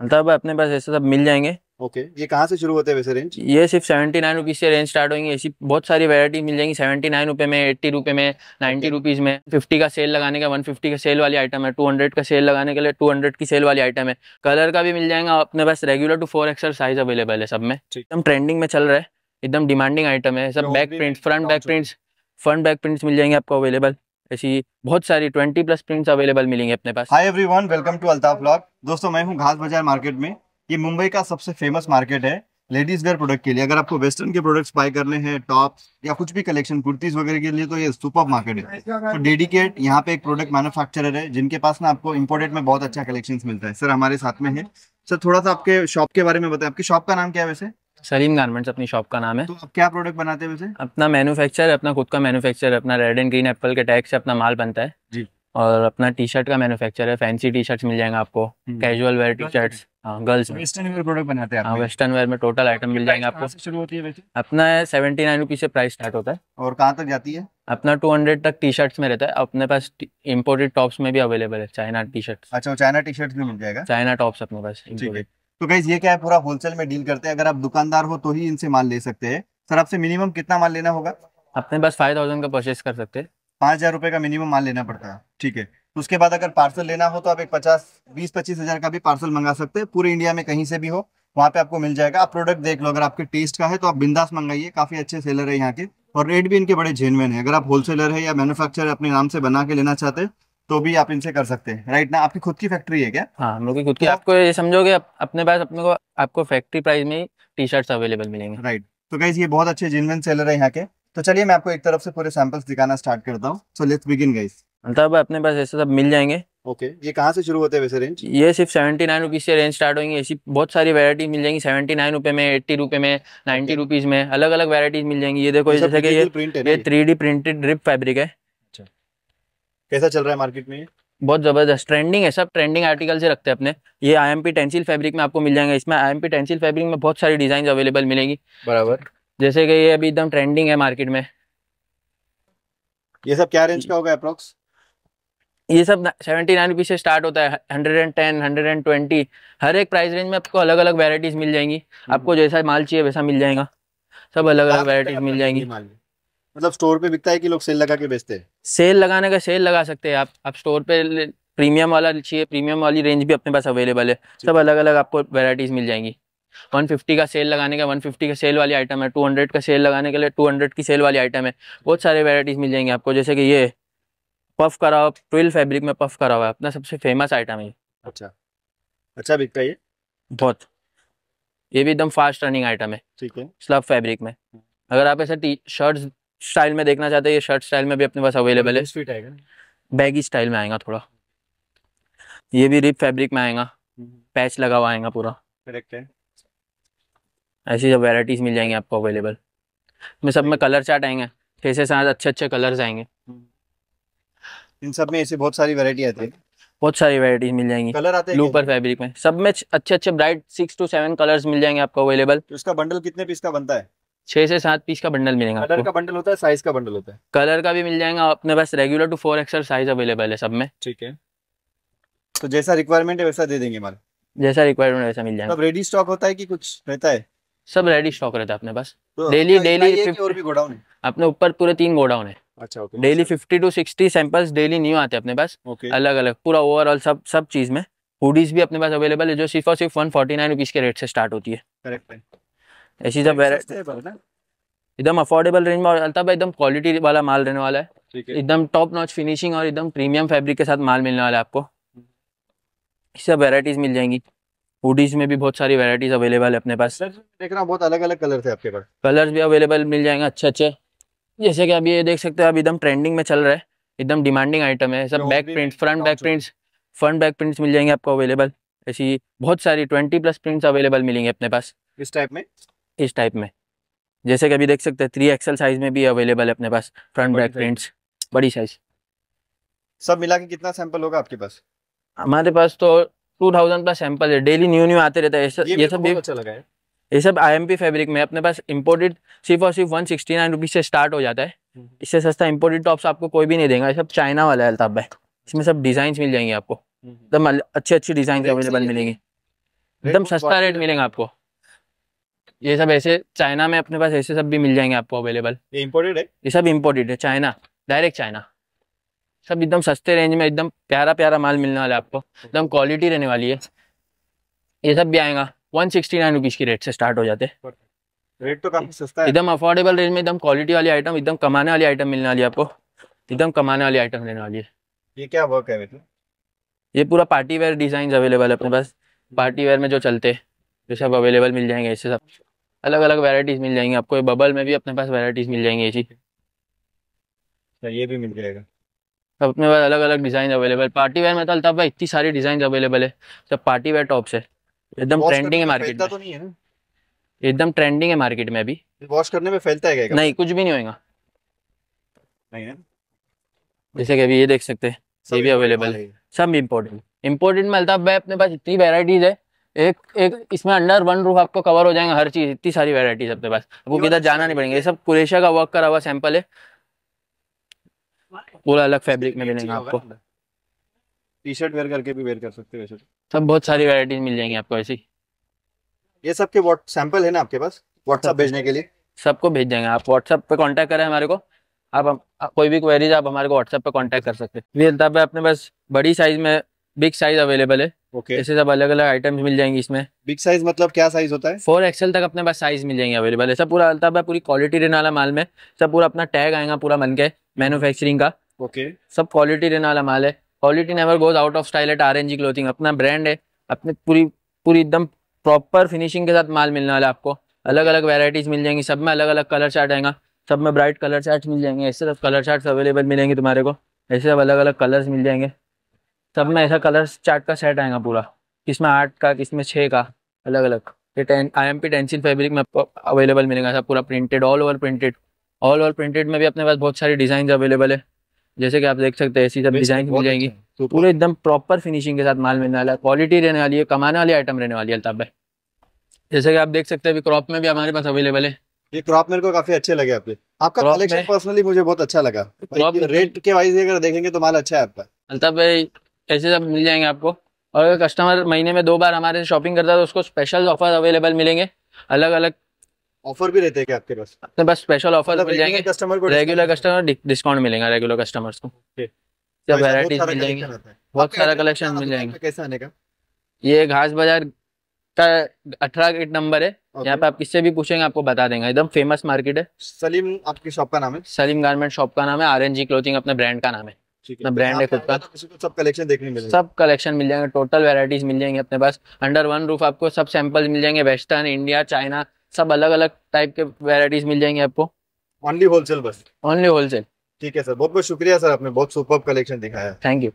अल्ताफ भाई अपने पास ऐसे सब मिल जाएंगे ओके okay. ये कहाँ से शुरू होते हैं वैसे रेंज ये सिर्फ सेवेंटी नाइन रुपीज़ से रेंज स्टार्ट होंगे ऐसी बहुत सारी वैरायटी मिल जाएंगी सेवेंटी नाइन रुपये में एट्टी रुपये में नाइन्टी रुपीज़ में फिफ्टी का सेल लगाने का वन फिफ्टी का सेल वाली आइटम है टू हंड्रेड का सेल लगाने के लिए टू हंड्रेड की सेल वाली आइटम है कलर का भी मिल जाएगा अपने पास regular two four XL size available है सब में एकदम ट्रेंडिंग में चल रहा है एकदम डिमांडिंग आइटम है सब back prints front back prints front back prints मिल जाएंगे आपको अवेलेबल ऐसी बहुत सारी ट्वेंटी प्लस प्रिंट्स अवेलेबल मिलेंगे अपने पास hi everyone welcome to Altaf blog दोस्तों मैं हूँ घास बाजार मार्केट में ये मुंबई का सबसे फेमस मार्केट है लेडीज वेयर प्रोडक्ट के लिए अगर आपको वेस्टर्न के प्रोडक्ट्स बाय करने हैं टॉप या कुछ भी कलेक्शन कुर्तीज वगैरह के लिए तो ये सुपर मार्केट है तो डेडिकेट यहाँ पे एक प्रोडक्ट मैन्युफैक्चरर है जिनके पास ना आपको इम्पोर्टेड में बहुत अच्छा कलेक्शन मिलता है सर हमारे साथ में है सर थोड़ा सा आपके शॉप के बारे में बताएं आपकी शॉप का नाम क्या है वैसे सलीम गारमेंट्स अपनी शॉप का नाम है तो क्या प्रोडक्ट बनाते हैं वैसे अपना मैन्युफैक्चर है अपना खुद का मैन्युफैक्चर है अपना रेड एंड ग्रीन एप्पल के टैग से अपना माल बनता है जी और अपना टी शर्ट का मैन्युफैक्चर है फैंसी टी शर्ट मिल जाएंगे आपको casual wear T shirt girls western wear product बनाते हैं वेस्टर्न वेयर हाँ, में टोटल आइटम मिल जाएंगे आपको शुरू होती है अपना सेवेंटी नाइन रुपीज से प्राइस स्टार्ट होता है और कहाँ तक जाती है अपना टू हंड्रेड तक टी शर्ट्स में रहता है अपने पास इम्पोर्टेड टॉप्स में भी अवेलेबल है चाइना टी शर्ट अच्छा चाइना टी शर्ट भी मिल जाएगा चाइना टॉप्स अपने पास तो गाइज ये क्या है पूरा होलसेल में डील करते हैं अगर आप दुकानदार हो तो ही इनसे माल ले सकते हैं सर आपसे मिनिमम कितना माल लेना होगा अपने पास फाइव थाउजेंड का परचेस कर सकते हैं पाँच हजार रुपये का मिनिमम माल लेना पड़ता है ठीक है उसके बाद अगर पार्सल लेना हो तो आप एक पचास बीस पच्चीस हजार का भी पार्सल मंगा सकते हैं पूरे इंडिया में कहीं से भी हो वहाँ पे आपको मिल जाएगा आप प्रोडक्ट देख लो अगर आपके टेस्ट का है तो आप बिंदास मंगाइए काफी अच्छे सेलर है यहाँ के और रेट भी इनके बड़े जेनवेन है अगर आप होलसेलर है या मैनुफेक्चर अपने नाम से बना के लेना चाहते हैं तो भी आप इनसे कर सकते हैं राइट ना आपकी खुद की फैक्ट्री है क्या हाँ हम लोग की खुद की तो आपको ये समझोगे अपने पास अपने को आपको फैक्ट्री प्राइस में टी शर्ट्स अवेलेबल मिलेंगे राइट तो गाइज ये बहुत अच्छे जिनविन सेलर है यहाँ के तो चलिए मैं आपको एक तरफ से पूरे सैंपल्स दिखाना स्टार्ट करता हूँ सो लेट्स बिगिन गाइज मतलब अपने पास ऐसे सब मिल जाएंगे ओके okay. ये कहाँ से शुरू होते हैं वैसे रेंज ये सिर्फ सेवेंटी नाइन रुपीज से रेंज स्टार्ट होंगी ऐसी बहुत सारी वैरायटी मिल जाएंगी सेवेंटी नाइन रुपए में एट्टी रुपए में नाइन्टी रुपीज में अलग अलग वैरायटीज मिल जाएंगी ये देखो जैसे कि ये three D printed drip fabric है कैसा चल रहा है मार्केट में बहुत जबरदस्त ट्रेंडिंग है सब ट्रेंडिंग आर्टिकल से रखते हैं अपने ये I M P tencel fabric में आपको मिल जाएंगे इसमें I M P tencel fabric में बहुत सारी डिजाइन अवेलेबल मिलेगी बराबर जैसे कि ये अभी एकदम ट्रेंडिंग है मार्केट में ये सब क्या रेंज का होगा अप्रोक्स ये सब सेवेंटी नाइन रुपीज से स्टार्ट होता है hundred and ten hundred and twenty हर एक प्राइस रेंज में आपको अलग अलग वेराइटीज मिल जाएंगी आपको जैसा माल चाहिए वैसा मिल जाएगा सब अलग अलग वेराइटीज मिल जाएंगी मतलब स्टोर पे बिकता है कि लोग सेल लगा के बेचते हैं सेल लगाने का सेल लगा सकते हैं आप आप स्टोर पे प्रीमियम वाला चाहिए प्रीमियम वाली रेंज भी अपने पास अवेलेबल है सब अलग अलग आपको वेराइटीज मिल जाएंगी 150 का सेल लगाने का 150 का सेल वाली आइटम है 200 का सेल लगाने के लिए 200 की सेल वाली आइटम है बहुत सारे वेराइटीज मिल जाएंगे आपको जैसे कि ये पफ करा हुआ ट्वेल्व फैब्रिक में पफ करा हुआ है अपना सबसे फेमस आइटम है ये अच्छा अच्छा बिकता है ये बहुत ये भी एकदम फास्ट रनिंग आइटम है ठीक है स्लब फैब्रिक में अगर आप ऐसा टी शर्ट्स स्टाइल में देखना चाहते हैं ये शर्ट स्टाइल में भी अपने पास अवेलेबल है आएगा बैगी स्टाइल में आएगा थोड़ा ये भी रिप फैब्रिक में आएगा पैच हम्म। लगा हुआ आएगा पूरा करेक्ट है ऐसी सब वेराइटीज मिल जाएंगी आपको अवेलेबल में सब में कलर चार्ट आएंगे छः से अच्छे अच्छे कलर्स आएंगे हम्म। इन सब में ऐसे बहुत सारी वेरायटी आती है बहुत सारी वेराइटीज मिल जाएंगी कलर आते हैं लूपर फैब्रिक में सब में अच्छे अच्छे bright six to seven colours मिल जाएंगे आपको अवेलेबल तो इसका बंडल कितने पीस का बनता है छह से सात पीस का बंडल मिलेगा कलर का बंडल होता है साइज का बंडल होता है कलर का भी मिल जाएगा अपने पास regular two four XL size available है सब में ठीक है तो जैसा रिक्वायरमेंट है वैसा दे देंगे हमारा जैसा रिक्वायरमेंट वैसा मिल जाएगा रेडी स्टॉक होता है की कुछ रहता है सब रेडी स्टॉक रहता है अपने पास डेली तो डेली और भी गोडाउन है अपने ऊपर पूरे तीन गोडाउन है अच्छा okay daily fifty to sixty samples daily new आते हैं अपने पास अलग अलग पूरा ओवरऑल सब सब चीज में हुडीज भी अपने पास अवेलेबल है जो सिर्फ और सिर्फ वन फोर्टी नाइन रुपीज के रेट से स्टार्ट होती है करेक्ट है ऐसी सब एकदम अफोर्डेबल रेंज में और अल्ताफ एकदम क्वालिटी वाला माल रहने वाला है एकदम टॉप नॉच फिनिशिंग और एकदम प्रीमियम फैब्रिक के साथ माल मिलने वाला है आपको हम्म। सब वेराइटीज मिल जाएंगी हुडीज में भी बहुत सारी वेराइटीज अवेलेबल है अपने पास देख रहा बहुत अलग अलग कलर थे आपके पास कलर्स भी अवेलेबल मिल जाएंगे अच्छे अच्छे जैसे कि आप ये देख सकते हैं अब एकदम ट्रेंडिंग में चल रहा है एकदम डिमांडिंग आइटम है सब back prints front back prints front back prints मिल जाएंगे आपको अवेलेबल ऐसी बहुत सारी ट्वेंटी प्लस प्रिंट्स अवेलेबल मिलेंगे अपने पास इस टाइप में इस टाइप में जैसे कि अभी देख सकते हैं थ्री एक्सल साइज में भी अवेलेबल है अपने पास फ्रंट बैक प्रिंट्स बड़ी साइज सब मिला के कितना सैंपल होगा आपके पास हमारे पास तो टू थाउजेंड प्लस सैंपल है डेली न्यू न्यू आते रहते हैं ये सब भी अच्छा लगा है ये सब आईएमपी फैब्रिक में अपने पास इम्पोर्टेड सिर्फ और सिर्फ वन सिक्सटी नाइन रुपीज से स्टार्ट हो जाता है हम्म। इससे सस्ता इम्पोर्टेड टॉप्स आपको कोई भी नहीं देगा ये सब चाइना वाला है अल्ताफ भाई अच्छा। इसमें सब डिजाइन मिल जाएंगे आपको हम्म। एकदम अच्छी अच्छी डिजाइन अवेलेबल मिलेंगे एकदम सस्ता रेट मिलेगा आपको ये सब ऐसे चाइना में अपने पास ऐसे सब भी मिल जाएंगे आपको अवेलेबल ये इम्पोर्टेड है ये सब इम्पोर्टेड है चाइना डायरेक्ट चाइना सब एकदम सस्ते रेंज में एकदम प्यारा प्यारा माल मिलने वाला है आपको एकदम क्वालिटी रहने वाली है ये सब भी आएगा वन सिक्सटी नाइन रुपीज़ की रेट से स्टार्ट हो जाते रेट तो काफ़ी सस्ता है एकदम अफोर्डेबल रेंज में एकदम क्वालिटी वाली आइटम एकदम कमाने वाली आइटम मिलने वाली है आपको एकदम कमाने वाली आइटम रहने वाली है ये क्या वर्क है मतलब ये पूरा पार्टी वेयर डिज़ाइन अवेलेबल है अपने पास पार्टी वेयर में जो चलते हैं ये सब अवेलेबल मिल जाएंगे ऐसे सब अलग अलग वेराइटीज़ मिल जाएंगी आपको बबल में भी अपने पास वेराइटीज़ मिल जाएंगी ऐसी अच्छा, ये भी मिल जाएगा तो अपने पास अलग अलग डिज़ाइन अवेलेबल पार्टी वेयर में तो अलता भाई इतनी सारी डिज़ाइन अवेलेबल है सब पार्टी वेयर टॉप्स है एकदम ट्रेंडिंग है मार्केट में तो नहीं है एकदम ट्रेंडिंग है मार्केट में अभी वॉश करने में फैलता है नहीं कुछ भी नहीं होगा नहीं जैसे कि अभी ये देख सकते हैं ये भी अवेलेबल है सब इम्पोर्टेंट इम्पोर्टेंट में अलता भाई अपने पास इतनी वेराइटीज़ है एक एक इसमें अंडर वन रूफ आपको कवर हो जाएंगे हर चीज़ इतनी सारी वेराइटी अपने पास आपको किधर जाना नहीं पड़ेगा ये सब कुरेशा का वर्क करा हुआ सैंपल है पूरा अलग फैब्रिक में मिलेगा आपको टी शर्ट वेयर करके भी वेयर कर सकते हो वैसे सब बहुत सारी वेराइटीज मिल जाएंगी आपको ऐसी ये सब के व्हाट सैंपल है ना आपके पास व्हाट्सएप भेजने के लिए सबको भेज देंगे आप व्हाट्सएप पे कांटेक्ट करें हमारे को आप हम, कोई भी क्वेरीज आप हमारे को व्हाट्सएप पे कांटेक्ट कर सकते हैं अपने पास बड़ी साइज में बिग साइज अवेलेबल है ओके okay. सब अलग अलग आइटम्स मिल जाएंगे इसमें बिग साइज मतलब क्या साइज होता है फोर एक्सएल तक अपने पास साइज मिल जाएंगे अवेलेबल है सब पूरा अलता है पूरी क्वालिटी देने वाला माल में सब पूरा अपना टैग आएगा पूरा मन के मैनुफेक्चरिंग का ओके okay. सब क्वालिटी देने वाला माल है quality never goes out of style at R N clothing अपना ब्रांड है अपने पूरी पूरी एकदम प्रॉपर फिनिशिंग के साथ माल मिलने वाला आपको अलग अलग वेराइटीज मिल जाएंगी सब में अलग अलग कलर चार्ट आएगा सब में ब्राइट कलर चार्ट मिल जाएंगे ऐसे सब कलर चार्ट अवेलेबल मिलेंगे तुम्हारे को ऐसे सब अलग अलग कलर्स मिल जाएंगे सब में ऐसा कलर चार्ट का सेट आएगा पूरा किसमें आठ का किसमें छः का अलग अलग ये ten I M P tencel fabric में आपको अवेलेबल मिलेगा सब पूरा printed all over printed all over printed में भी अपने पास बहुत सारी डिज़ाइन अवेलेबल है जैसे कि आप देख सकते हैं ऐसी सब डिज़ाइन मिल जाएंगी तो पूरे एकदम प्रॉपर फिनिशिंग के साथ माल मिलने वाला है क्वालिटी रहने वाली है कमाने वाली आइटम रहने वाली है अल्ताफ जैसे कि आप देख सकते हैं अभी क्रॉप में भी हमारे पास अवेलेबल है ये क्रॉप मेरे को काफी अच्छे लगे आपके आपका कलेक्शन पर्सनली मुझे बहुत अच्छा लगा रेट के वाइज अगर देखेंगे तो माल अच्छा है आपका अल्ताफ भाई ऐसे सब मिल जाएंगे आपको और अगर कस्टमर महीने में दो बार हमारे से शॉपिंग करता है तो उसको स्पेशल ऑफर अवेलेबल मिलेंगे अलग अलग ऑफर भी रहते हैं आपके पास अपने पास स्पेशल मतलब ऑफर मिल जाएंगे कस्टमर को रेगुलर कस्टमर डिस्काउंट मिलेगा रेगुलर कस्टमर्स को सब वेराइटीज मिल जाएंगे बहुत सारा कलेक्शन मिल जाएंगे कैसे आने का ये घास बाजार का अठारह गेट नंबर है यहाँ पे आप किससे भी पूछेंगे आपको बता देंगे एकदम फेमस मार्केट है सलीम आपकी शॉप का नाम है सलीम गारमेंट शॉप का नाम है आर एन जी क्लोथिंग अपने ब्रांड का नाम है ब्रांड है खुद तो का सब कलेक्शन देखने मिलेंगे सब कलेक्शन मिल जाएंगे टोटल वेराइटीज मिल जाएंगे अपने पास अंडर वन रूफ आपको सब सैंपल मिल जाएंगे वेस्टर्न इंडिया चाइना सब अलग अलग टाइप के वेराइटीज मिल जाएंगे आपको ओनली होलसेल बस ओनली होलसेल ठीक है सर बहुत बहुत शुक्रिया सर आपने बहुत सुपर कलेक्शन दिखाया थैंक यू